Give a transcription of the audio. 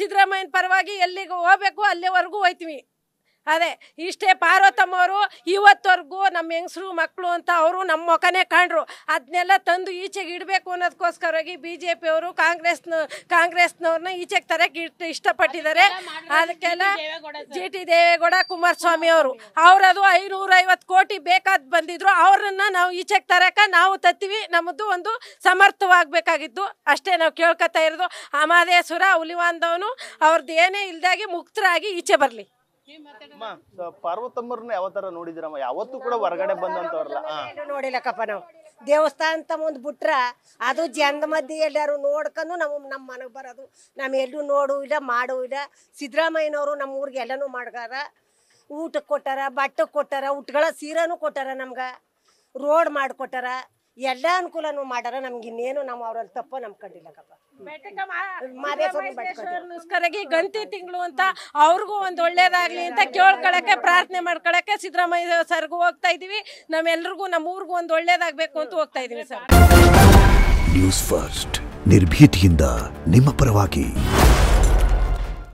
ಸಿದ್ದರಾಮಯ್ಯನ ಪರವಾಗಿ ಎಲ್ಲಿಗೆ ಹೋಗ್ಬೇಕು ಅಲ್ಲಿವರೆಗೂ ಹೋಯ್ತೀವಿ ಅದೇ ಇಷ್ಟೇ ಪಾರ್ವತಮ್ಮವರು ಅವರು ಇವತ್ತವರೆಗೂ ನಮ್ಮ ಹೆಂಗಸರು ಮಕ್ಕಳು ಅಂತ ಅವರು ನಮ್ಮ ಮುಖನೇ ಕಂಡ್ರು ಅದನ್ನೆಲ್ಲ ತಂದು ಈಚೆಗೆ ಇಡಬೇಕು ಅನ್ನೋದಕ್ಕೋಸ್ಕರವಾಗಿ ಬಿ ಜೆ ಪಿ ಅವರು ಕಾಂಗ್ರೆಸ್ನ ಕಾಂಗ್ರೆಸ್ನವ್ರನ್ನ ಈಚೆಗೆ ತರಕ್ಕೆ ಇಟ್ಟು ಇಷ್ಟಪಟ್ಟಿದ್ದಾರೆ ಅದಕ್ಕೆಲ್ಲ ಜಿ ಟಿ ದೇವೇಗೌಡ ಕುಮಾರಸ್ವಾಮಿ ಅವರು ಅವರದು ಐನೂರೈವತ್ತು ಕೋಟಿ ಬೇಕಾದ್ ಬಂದಿದ್ರು ಅವ್ರನ್ನ ನಾವು ಈಚೆಗೆ ತರಕ ನಾವು ತತ್ತೀವಿ ನಮ್ಮದು ಒಂದು ಸಮರ್ಥವಾಗಬೇಕಾಗಿತ್ತು ಅಷ್ಟೇ ನಾವು ಕೇಳ್ಕೊತಾ ಇರೋದು ಅಮಾದೇಶ್ವರ ಹುಲಿವಾಂದವನು ಅವ್ರದ್ದು ಏನೇ ಇಲ್ದಾಗಿ ಮುಕ್ತರಾಗಿ ಈಚೆ ಬರಲಿ ಅಮ್ಮ ಪಾರ್ವತಮ್ಮರನ್ನ ಯಾವತ್ತಾರ ನೋಡಿದಿರಮ್ಮ ಯಾವತ್ತೂ ಕೂಡ ಹೊರಗಡೆ ಬಂದಂತವ್ರಲ್ಲ ನೋಡಿಲ್ಲಕ್ಕಪ್ಪ ನಾವು ದೇವಸ್ಥಾನ ತಮ್ಮ ಮುಂದೆ ಬಿಟ್ರ ಅದು ಜನದ ಮಧ್ಯೆ ಎಲ್ಲಾರು ನೋಡ್ಕೊಂಡು ನಾವು ನಮ್ಮ ಮನೆಗೆ ಬರೋದು ನಾವು ಎಲ್ಲೂ ನೋಡು ಇಲ್ಲ ಮಾಡು ಇಲ್ಲ ಸಿದ್ದರಾಮಯ್ಯನವರು ನಮ್ಮ ಊರಿಗೆ ಎಲ್ಲನೂ ಮಾಡ್ಗಾರ ಊಟಕ್ಕೆ ಕೊಟ್ಟಾರ ಬಟ್ಟೆ ಕೊಟ್ಟಾರ ಉಟ್ಗಳ ಸೀರೆನೂ ಕೊಟ್ಟಾರ ನಮ್ಗೆ ರೋಡ್ ಮಾಡಿಕೊಟ್ಟಾರ ಎಲ್ಲ ಅನುಕೂಲನೂ ಮಾಡ್ಯಾರ ನಮ್ಗೆ ಇನ್ನೇನು ನಾವು ಅವ್ರಲ್ಲಿ ತಪ್ಪು ನಂಬ್ಕೊಂಡಿಲ್ಲಕ್ಕಪ್ಪ ಮಾದೇಶ್ವರನೋಸ್ಕರಾಗಿ ಗಂತಿ ತಿಂಗಳು ಅಂತ ಅವ್ರಿಗೂ ಒಂದು ಒಳ್ಳೇದಾಗ್ಲಿ ಅಂತ ಕೇಳ್ಕೊಳಕ್ಕೆ ಪ್ರಾರ್ಥನೆ ಮಾಡ್ಕೊಳಕ್ಕೆ ಸಿದ್ದರಾಮಯ್ಯ ಸರ್ಗೂ ಹೋಗ್ತಾ ಇದೀವಿ ನಮ್ಮೆಲ್ರಿಗೂ ನಮ್ಮೂರಿಗೂ ಒಂದು ಒಳ್ಳೇದಾಗಬೇಕು ಅಂತ ಹೋಗ್ತಾ ಇದೀವಿ ಸರ್ ನ್ಯೂಸ್ ಫಸ್ಟ್ ನಿರ್ಭೀತಿಯಿಂದ ನಿಮ್ಮ ಪರವಾಗಿ